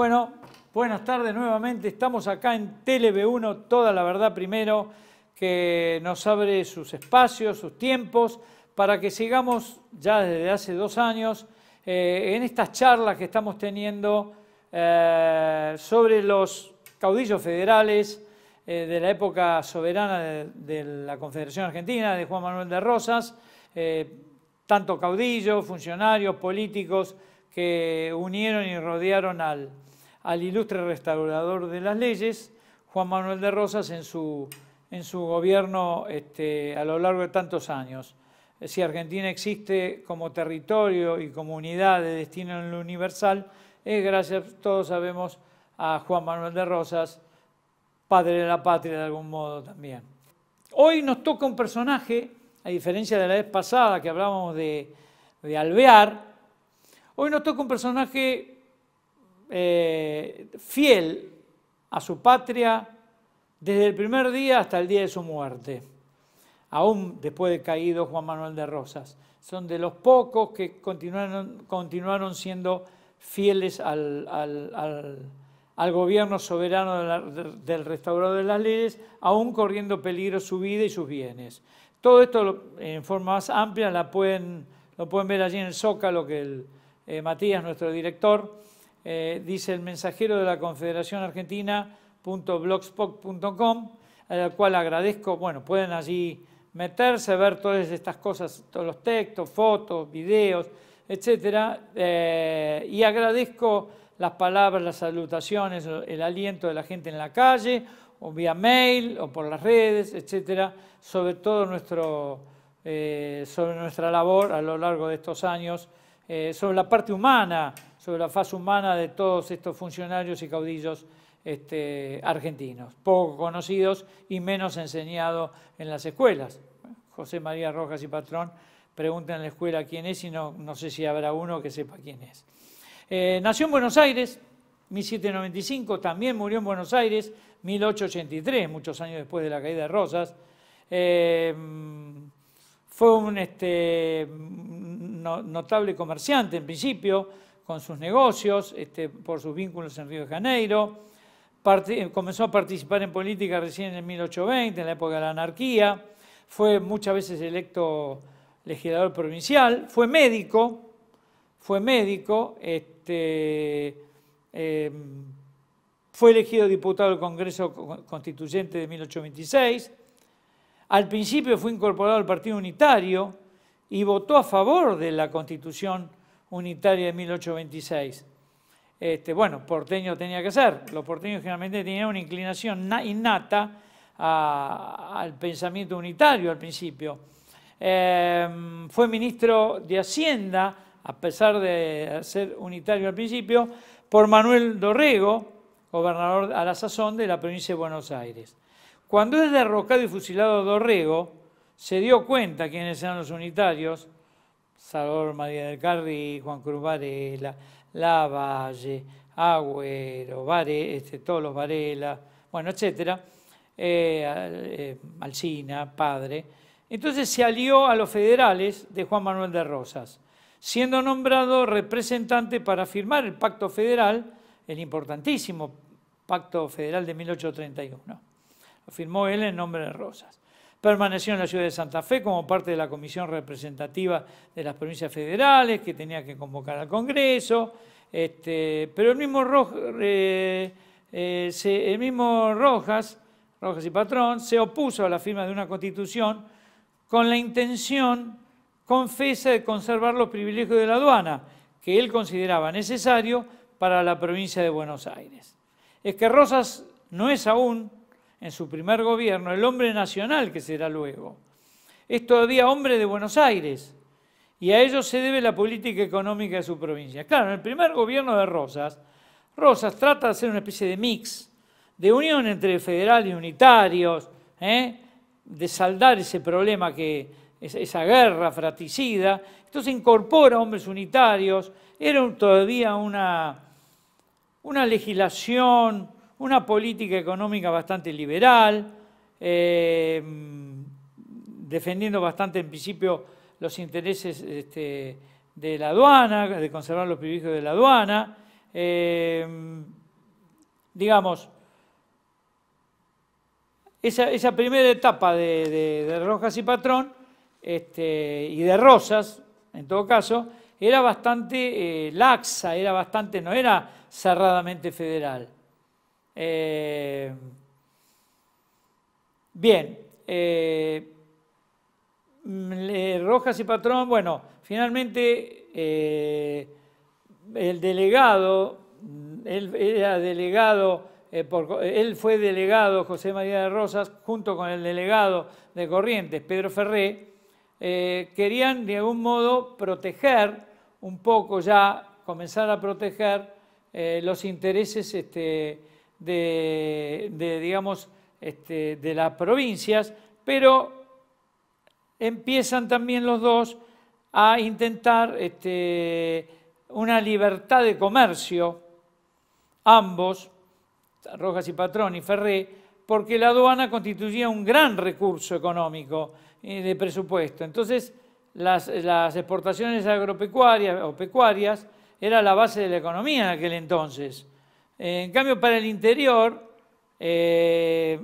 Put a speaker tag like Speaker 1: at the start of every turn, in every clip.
Speaker 1: Bueno, buenas tardes nuevamente. Estamos acá en TeleV1, toda la verdad primero, que nos abre sus espacios, sus tiempos, para que sigamos ya desde hace dos años eh, en estas charlas que estamos teniendo eh, sobre los caudillos federales eh, de la época soberana de, de, la Confederación Argentina, de Juan Manuel de Rosas, tanto caudillos, funcionarios, políticos que unieron y rodearon al, al ilustre restaurador de las leyes, Juan Manuel de Rosas, en su, en su gobierno este, a lo largo de tantos años. Eh, si Argentina existe como territorio y comunidad de destino en lo universal, es gracias, todos sabemos, a Juan Manuel de Rosas, padre de la patria de algún modo también. Hoy nos toca un personaje, a diferencia de la vez pasada que hablábamos de, de Alvear, hoy nos toca un personaje eh, fiel a su patria desde el primer día hasta el día de su muerte, aún después de caído Juan Manuel de Rosas. Son de los pocos que continuaron, siendo fieles al, gobierno soberano del restaurador de las leyes, aún corriendo peligro su vida y sus bienes. Todo esto en forma más amplia lo pueden ver allí en el Zócalo que eh, Matías, nuestro director, eh, dice el mensajero de la Confederación a al cual agradezco, bueno, pueden allí meterse, ver todas estas cosas, todos los textos, fotos, videos, etcétera, eh, y agradezco las palabras, las salutaciones, el aliento de la gente en la calle, o vía mail, o por las redes, etcétera, sobre todo nuestro, eh, sobre nuestra labor a lo largo de estos años, sobre la parte humana sobre la faz humana de todos estos funcionarios y caudillos este, argentinos, poco conocidos y menos enseñados en las escuelas. José María Rojas y Patrón preguntan en la escuela quién es y no, sé si habrá uno que sepa quién es. Eh, nació en Buenos Aires, 1795, también murió en Buenos Aires, 1883, muchos años después de la caída de Rosas. Eh, fue un este, notable comerciante en principio, con sus negocios, este, por sus vínculos en Río de Janeiro. Eh, comenzó a participar en política recién en 1820, en la época de la anarquía. Fue muchas veces electo legislador provincial. Fue médico, fue médico. Este, em, fue elegido diputado del Congreso Constituyente de 1826. Al principio fue incorporado al Partido Unitario y votó a favor de la Constitución unitaria de 1826. Este, bueno, porteño tenía que ser. Los porteños generalmente tenían una inclinación innata al pensamiento unitario al principio. Em, fue ministro de Hacienda, a pesar de ser unitario al principio, por Manuel Dorrego, gobernador a la sazón de la provincia de Buenos Aires. Cuando es derrocado y fusilado Dorrego, se dio cuenta quiénes eran los unitarios Salvador María del Carri, Juan Cruz Varela, Lavalle, Agüero, Vare, este, todos los Varela, bueno, etcétera, eh, eh, padre. Entonces se alió a los federales de Juan Manuel de Rosas, siendo nombrado representante para firmar el pacto federal, el importantísimo pacto federal de 1831. Lo firmó él en nombre de Rosas. Permaneció en la ciudad de Santa Fe como parte de la comisión representativa de las provincias federales que tenía que convocar al Congreso. Este, pero el mismo, Rojas, eh, eh, el mismo Rojas, Rojas y Patrón, se opuso a la firma de una constitución con la intención confesa de conservar los privilegios de la aduana que él consideraba necesario para la provincia de Buenos Aires. Es que Rosas no es aún en su primer gobierno, el hombre nacional que será luego. Es todavía hombre de Buenos Aires y a ello se debe la política económica de su provincia. Claro, en el primer gobierno de Rosas, Rosas trata de hacer una especie de mix, de unión entre federal y unitarios, ¿eh? de saldar ese problema que, esa guerra fratricida. Entonces incorpora hombres unitarios, era todavía una, una legislación una política económica bastante liberal, eh, defendiendo bastante en principio los intereses este, de la aduana, de conservar los privilegios de la aduana. Eh, digamos, esa, primera etapa de, Rojas y Patrón este, y de Rosas, en todo caso, era bastante eh, laxa, era bastante, no era cerradamente federal. Eh, bien, eh, Rojas y Patrón, bueno, finalmente eh, el delegado, él era delegado, él fue delegado, José María de Rosas, junto con el delegado de Corrientes, Pedro Ferré, querían de algún modo proteger un poco ya, comenzar a proteger los intereses este, de, digamos, este, de las provincias, pero empiezan también los dos a intentar este, una libertad de comercio, ambos, Rojas y Patrón y Ferré, porque la aduana constituía un gran recurso económico de presupuesto. Entonces, las, las, exportaciones agropecuarias o pecuarias era la base de la economía en aquel entonces. Eh, en cambio, para el interior, eh,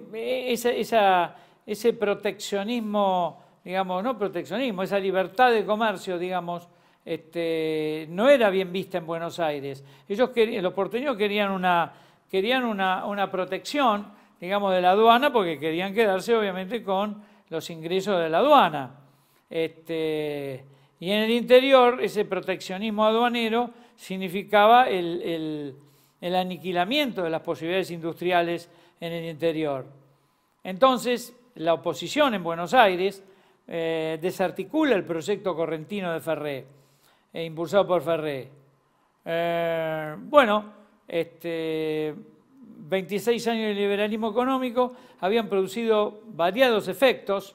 Speaker 1: esa, ese proteccionismo, digamos, no proteccionismo, esa libertad de comercio, digamos, este, no era bien vista en Buenos Aires. Ellos los porteños querían una, querían una, protección, digamos, de la aduana, porque querían quedarse, obviamente, con los ingresos de la aduana. Este, y en el interior, ese proteccionismo aduanero significaba el el aniquilamiento de las posibilidades industriales en el interior. Entonces, la oposición en Buenos Aires eh, desarticula el proyecto correntino de Ferré, eh, impulsado por Ferré. Eh, bueno, este, 26 años de liberalismo económico habían producido variados efectos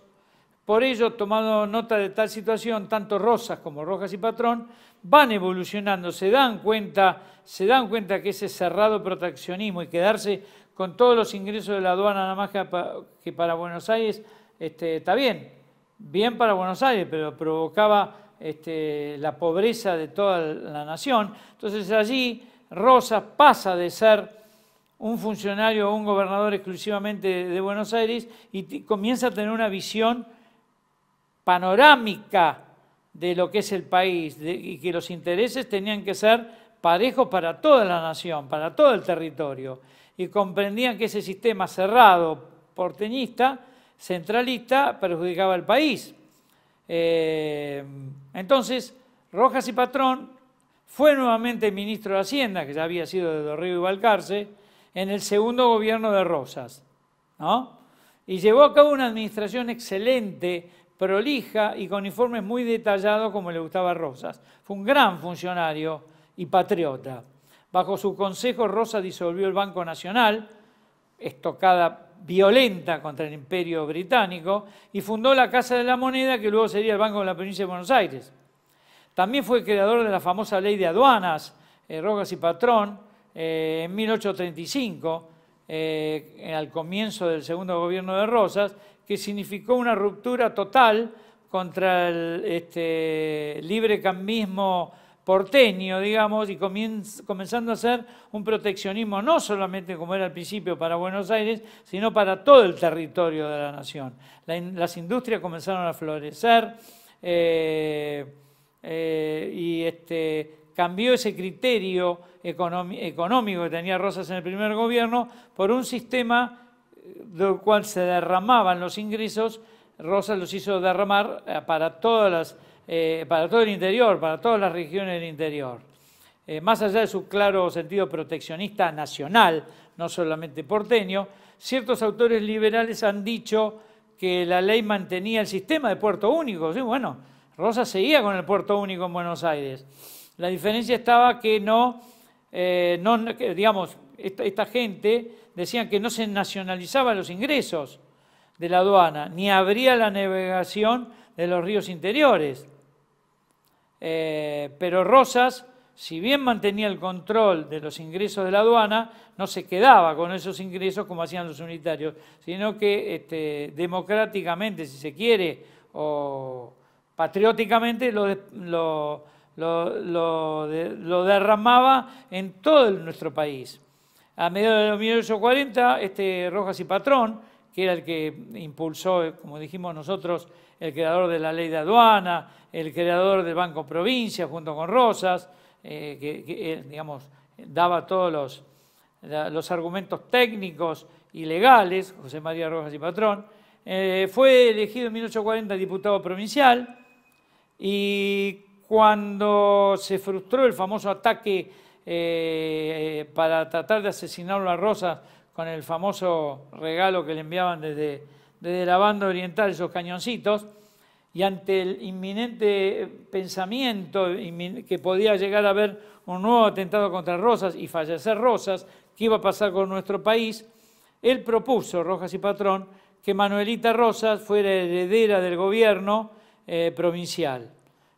Speaker 1: por ello, tomando nota de tal situación, tanto Rosas como Rojas y Patrón van evolucionando, se dan cuenta, se dan cuenta que ese cerrado proteccionismo y quedarse con todos los ingresos de la aduana nada más que para, Buenos Aires, este, está bien, bien para Buenos Aires, pero provocaba este, la pobreza de toda la nación. Entonces allí Rosas pasa de ser un funcionario o un gobernador exclusivamente de Buenos Aires y comienza a tener una visión panorámica de lo que es el país y que los intereses tenían que ser parejos para toda la nación, para todo el territorio. Y comprendían que ese sistema cerrado, porteñista, centralista, perjudicaba al país. Eh, entonces, Rojas y Patrón fue nuevamente ministro de Hacienda, que ya había sido de Dorrego y Balcarce, en el segundo gobierno de Rosas. ¿no? Y llevó a cabo una administración excelente prolija y con informes muy detallados como le gustaba a Rosas. Fue un gran funcionario y patriota. Bajo su consejo, Rosas disolvió el Banco Nacional, estocada violenta contra el imperio británico, y fundó la Casa de la Moneda, que luego sería el Banco de la Provincia de Buenos Aires. También fue creador de la famosa ley de aduanas, eh, rojas y Patrón, eh, en 1835, eh, al comienzo del segundo gobierno de Rosas, que significó una ruptura total contra el este, camismo porteño, digamos, y comenzando a ser un proteccionismo no solamente como era al principio para Buenos Aires, sino para todo el territorio de la nación. las industrias comenzaron a florecer eh, eh, y este, cambió ese criterio económico que tenía Rosas en el primer gobierno por un sistema del cual se derramaban los ingresos, rosa los hizo derramar eh, para, todas las, eh, para todo el interior, para todas las regiones del interior. Eh, más allá de su claro sentido proteccionista nacional, no solamente porteño, ciertos autores liberales han dicho que la ley mantenía el sistema de puerto único. bueno, rosa seguía con el puerto único en Buenos Aires. La diferencia estaba que no, digamos, esta gente decían que no se nacionalizaba los ingresos de la aduana, ni habría la navegación de los ríos interiores. Eh, pero Rosas, si bien mantenía el control de los ingresos de la aduana, no se quedaba con esos ingresos como hacían los unitarios, sino que este, democráticamente, si se quiere, o patrióticamente, lo derramaba en todo nuestro país. A mediados de 1840, este Rojas y Patrón, que era el que impulsó, eh, como dijimos nosotros, el creador de la ley de aduana, el creador del Banco Provincia, junto con Rosas, eh, que, digamos, daba todos los, argumentos técnicos y legales, José María Rojas y Patrón, eh, fue elegido en 1840 diputado provincial y cuando se frustró el famoso ataque eh, para tratar de asesinarlo a Rosas con el famoso regalo que le enviaban desde, desde la banda oriental, esos cañoncitos, y ante el inminente pensamiento que podía llegar a haber un nuevo atentado contra Rosas y fallecer Rosas, qué iba a pasar con nuestro país, él propuso, Rojas y Patrón, que Manuelita Rosas fuera heredera del gobierno eh, provincial,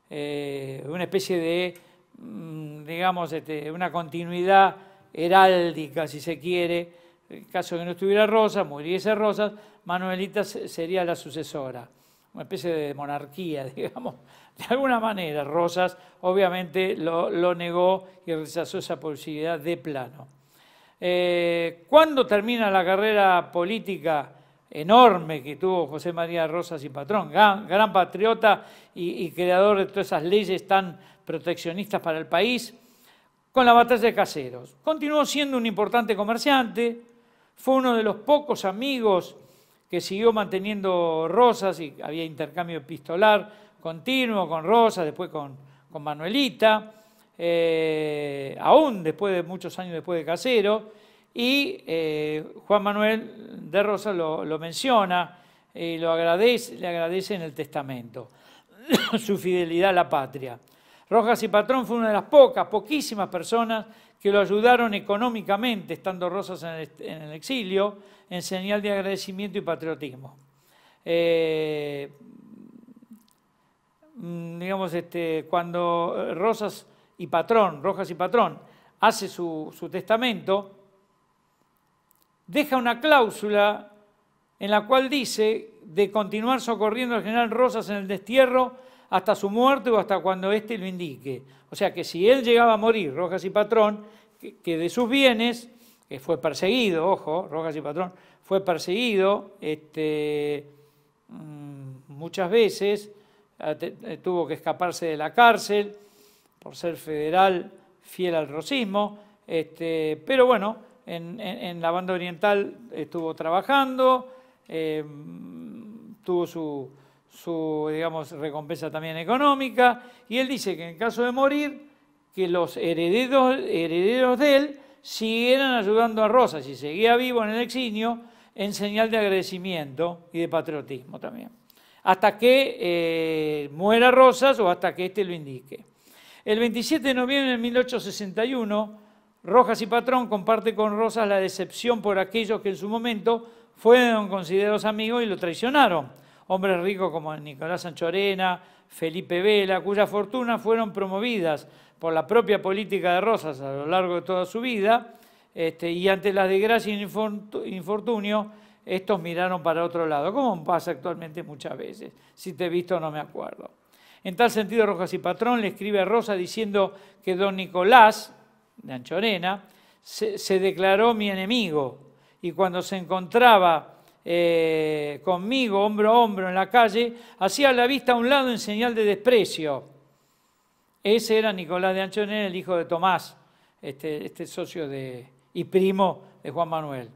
Speaker 1: eh, una especie de Mm, digamos, este, una continuidad heráldica, si se quiere. En caso de que no estuviera Rosas, muriese Rosas, Manuelita sería la sucesora. Una especie de monarquía, digamos. De alguna manera, Rosas obviamente lo, negó y rechazó esa posibilidad de plano. Eh, ¿Cuándo termina la carrera política enorme que tuvo José María Rosas y Patrón, gran, patriota y, creador de todas esas leyes tan proteccionistas para el país, con la batalla de Caseros. Continuó siendo un importante comerciante, fue uno de los pocos amigos que siguió manteniendo Rosas y había intercambio epistolar continuo con Rosas, después con, Manuelita, eh, aún después de muchos años después de Caseros y eh, Juan Manuel de Rosas lo, menciona y lo agradece, le agradece en el testamento su fidelidad a la patria. Rojas y Patrón fue una de las pocas, poquísimas personas que lo ayudaron económicamente, estando Rosas en el, exilio, en señal de agradecimiento y patriotismo. Eh, mm, digamos, este, cuando eh, Rosas y Patrón, Rojas y Patrón, hace su, su testamento, deja una cláusula en la cual dice de continuar socorriendo al general Rosas en el destierro hasta su muerte o hasta cuando éste lo indique. O sea que si él llegaba a morir, Rojas y Patrón, que, de sus bienes, que fue perseguido, ojo, Rojas y Patrón, fue perseguido este, mm, muchas veces, eh, eh, tuvo que escaparse de la cárcel por ser federal fiel al rosismo, este, pero bueno, en, la banda oriental estuvo trabajando, eh, tuvo su, digamos, recompensa también económica, y él dice que en caso de morir, que los herederos, de él siguieran ayudando a Rosas y seguía vivo en el exilio en señal de agradecimiento y de patriotismo también, hasta que eh, muera Rosas o hasta que éste lo indique. El 27 de noviembre de 1861, Rojas y Patrón comparte con Rosas la decepción por aquellos que en su momento fueron considerados amigos y lo traicionaron. Hombres ricos como Nicolás Sanchorena, Felipe Vela, cuyas fortunas fueron promovidas por la propia política de Rosas a lo largo de toda su vida, este, y ante las desgracias e infortunio, estos miraron para otro lado, como pasa actualmente muchas veces. Si te he visto, no me acuerdo. En tal sentido, Rojas y Patrón le escribe a Rosas diciendo que don Nicolás, de Anchorena, se, declaró mi enemigo y cuando se encontraba eh, conmigo hombro a hombro en la calle, hacía la vista a un lado en señal de desprecio. Ese era Nicolás de Anchorena, el hijo de Tomás, este, este socio de, y primo de Juan Manuel.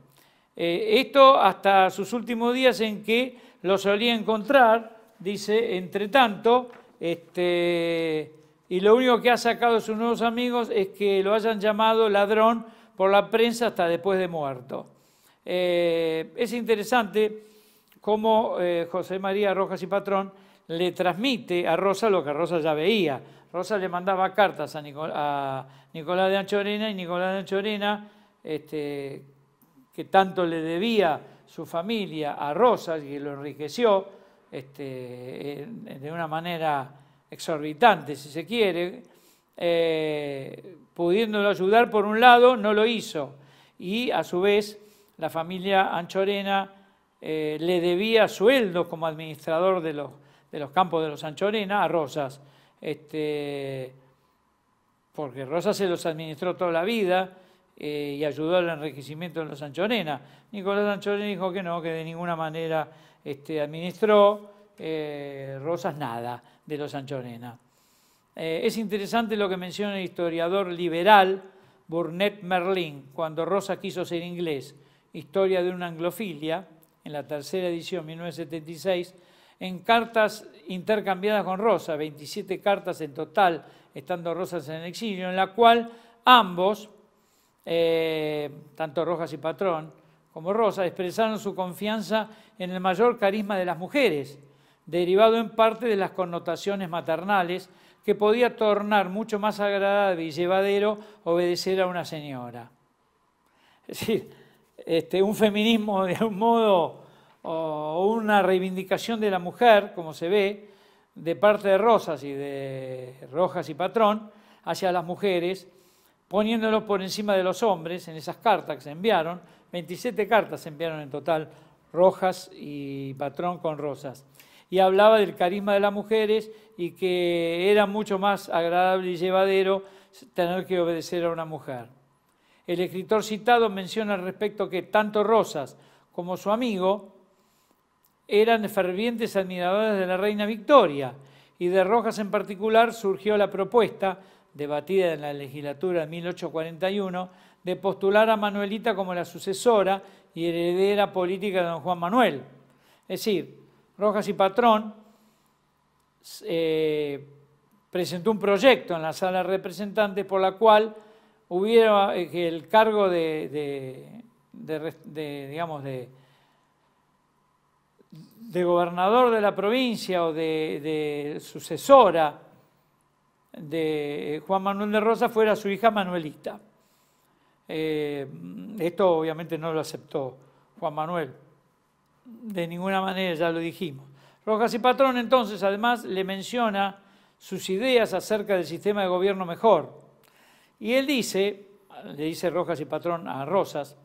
Speaker 1: Eh, esto hasta sus últimos días en que lo solía encontrar, dice, entre tanto, este, y lo único que ha sacado sus nuevos amigos es que lo hayan llamado ladrón por la prensa hasta después de muerto. Eh, es interesante cómo eh, José María Rojas y Patrón le transmite a Rosa lo que Rosa ya veía. Rosa le mandaba cartas a, Nicolás de Anchorena y Nicolás de Anchorena, este, que tanto le debía su familia a Rosa y lo enriqueció este, de una manera exorbitante, si se quiere, eh, pudiéndolo ayudar por un lado, no lo hizo. Y a su vez, la familia Anchorena eh, le debía sueldo como administrador de los, campos de los Anchorena a Rosas, este, porque Rosas se los administró toda la vida eh, y ayudó al enriquecimiento de los Anchorena. Nicolás Anchorena dijo que no, que de ninguna manera este, administró, Rosas nada de los Anchorena. Eh, es interesante lo que menciona el historiador liberal Burnett Merlin cuando Rosa quiso ser inglés, historia de una anglofilia, en la tercera edición, 1976, en cartas intercambiadas con Rosa, 27 cartas en total, estando Rosas en exilio, en la cual ambos, eh, tanto Rojas y Patrón como Rosa, expresaron su confianza en el mayor carisma de las mujeres derivado en parte de las connotaciones maternales, que podía tornar mucho más agradable y llevadero obedecer a una señora. Es decir, este, un feminismo de un modo o una reivindicación de la mujer, como se ve, de parte de Rosas y de Rojas y Patrón, hacia las mujeres, poniéndolo por encima de los hombres en esas cartas que se enviaron, 27 cartas se enviaron en total, Rojas y Patrón con Rosas y hablaba del carisma de las mujeres y que era mucho más agradable y llevadero tener que obedecer a una mujer. El escritor citado menciona al respecto que tanto Rosas como su amigo eran fervientes admiradores de la reina Victoria y de Rojas en particular surgió la propuesta, debatida en la legislatura de 1841, de postular a Manuelita como la sucesora y heredera política de don Juan Manuel. Es decir, Rojas y Patrón eh, presentó un proyecto en la sala de representantes por la cual hubiera que eh, el cargo de, digamos, de, gobernador de la provincia o de, sucesora de Juan Manuel de Rosa fuera su hija Manuelita. Eh, esto obviamente no lo aceptó Juan Manuel de ninguna manera, ya lo dijimos. Rojas y Patrón entonces además le menciona sus ideas acerca del sistema de gobierno mejor. Y él dice, le dice Rojas y Patrón a Rosas,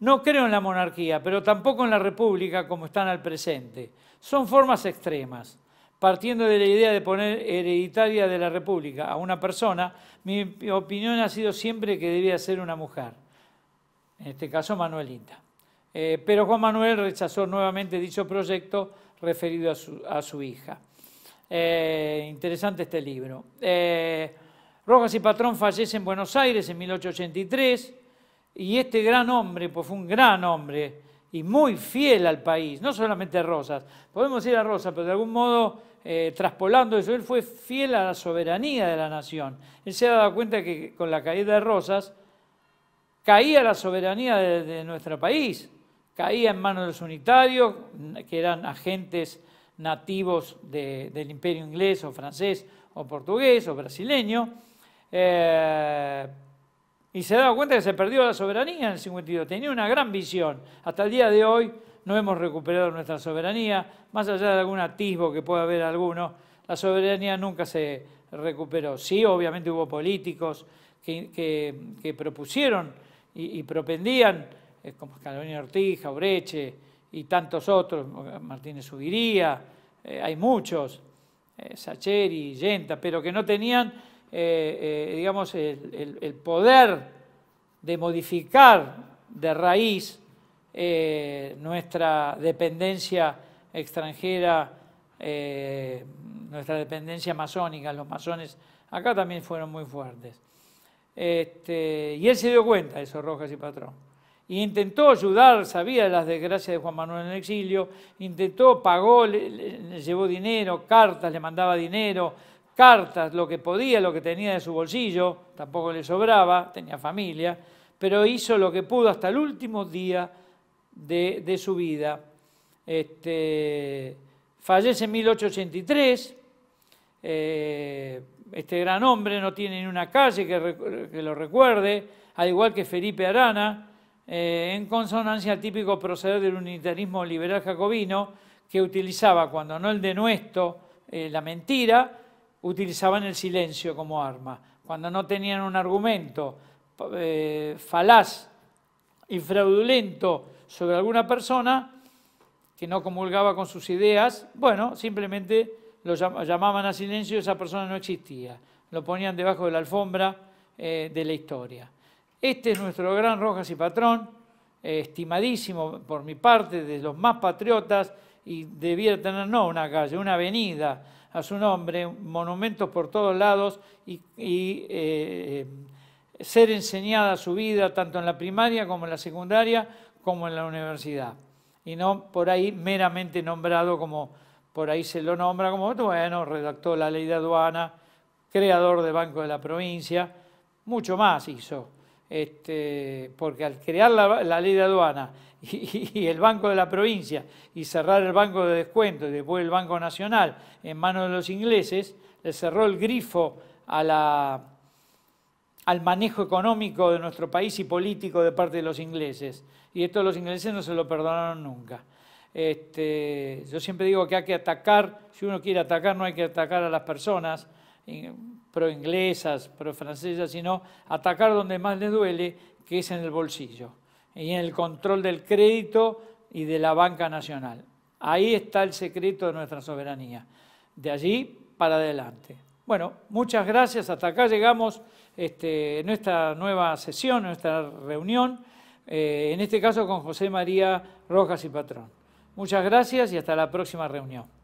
Speaker 1: no creo en la monarquía, pero tampoco en la república como están al presente. Son formas extremas. Partiendo de la idea de poner hereditaria de la república a una persona, mi opinión ha sido siempre que debía ser una mujer. En este caso, Manuelita. Eh, pero Juan Manuel rechazó nuevamente dicho proyecto referido a su, hija. Eh, interesante este libro. Eh, Rojas y Patrón fallecen en Buenos Aires en 1883 y este gran hombre, pues fue un gran hombre y muy fiel al país, no solamente a Rosas, podemos ir a Rosas, pero de algún modo traspolando eso, él fue fiel a la soberanía de la nación. Él se ha dado cuenta que con la caída de Rosas caía la soberanía de nuestro país caía en manos de los unitarios, que eran agentes nativos del imperio inglés o francés o portugués o brasileño, eh, y se daba cuenta que se perdió la soberanía en el 52. Tenía una gran visión. Hasta el día de hoy no hemos recuperado nuestra soberanía, más allá de algún atisbo que pueda haber alguno, la soberanía nunca se recuperó. Sí, obviamente hubo políticos que, propusieron y propendían como Carolina Ortiz, Breche y tantos otros, Martínez Subiría, eh, hay muchos, eh, Sacheri, Yenta, pero que no tenían, eh, digamos, el, poder de modificar de raíz nuestra dependencia extranjera, nuestra dependencia masónica, los masones acá también fueron muy fuertes. Este, y él se dio cuenta de eso, Rojas y Patrón. Intentó ayudar, sabía las desgracias de Juan Manuel en el exilio, intentó, pagó, le, llevó dinero, cartas, le mandaba dinero, cartas, lo que podía, lo que tenía de su bolsillo, tampoco le sobraba, tenía familia, pero hizo lo que pudo hasta el último día de, su vida. Este, fallece en 1883, eh, este gran hombre no tiene ni una calle que, que lo recuerde, al igual que Felipe Arana, eh, en consonancia al típico proceder del unitarismo liberal jacobino, que utilizaba, cuando no el denuesto, eh, la mentira, utilizaban el silencio como arma. Cuando no tenían un argumento eh, falaz y fraudulento sobre alguna persona que no comulgaba con sus ideas, bueno, simplemente lo llamaban a silencio y esa persona no existía. Lo ponían debajo de la alfombra de la historia. Este es nuestro gran Rojas y patrón, estimadísimo por mi parte, de los más patriotas, y debiera tener no una calle, una avenida a su nombre, monumentos por todos lados y, eh, eh, ser enseñada su vida tanto en la primaria como en la secundaria como en la universidad. Y no por ahí meramente nombrado como por ahí se lo nombra como, bueno, redactó la ley de aduana, creador del Banco de la Provincia, mucho más hizo este, porque al crear la, ley de aduana y, el Banco de la Provincia y cerrar el Banco de Descuento y después el Banco Nacional en manos de los ingleses, le cerró el grifo al manejo económico de nuestro país y político de parte de los ingleses. Y esto los ingleses no se lo perdonaron nunca. Este, yo siempre digo que hay que atacar, si uno quiere atacar no hay que atacar a las personas, pro-inglesas, pro-francesas, sino atacar donde más les duele, que es en el bolsillo y en el control del crédito y de la banca nacional. Ahí está el secreto de nuestra soberanía. De allí para adelante. Bueno, muchas gracias. Hasta acá llegamos este, en nuestra nueva sesión, nuestra reunión, eh, en este caso con José María Rojas y Patrón. Muchas gracias y hasta la próxima reunión.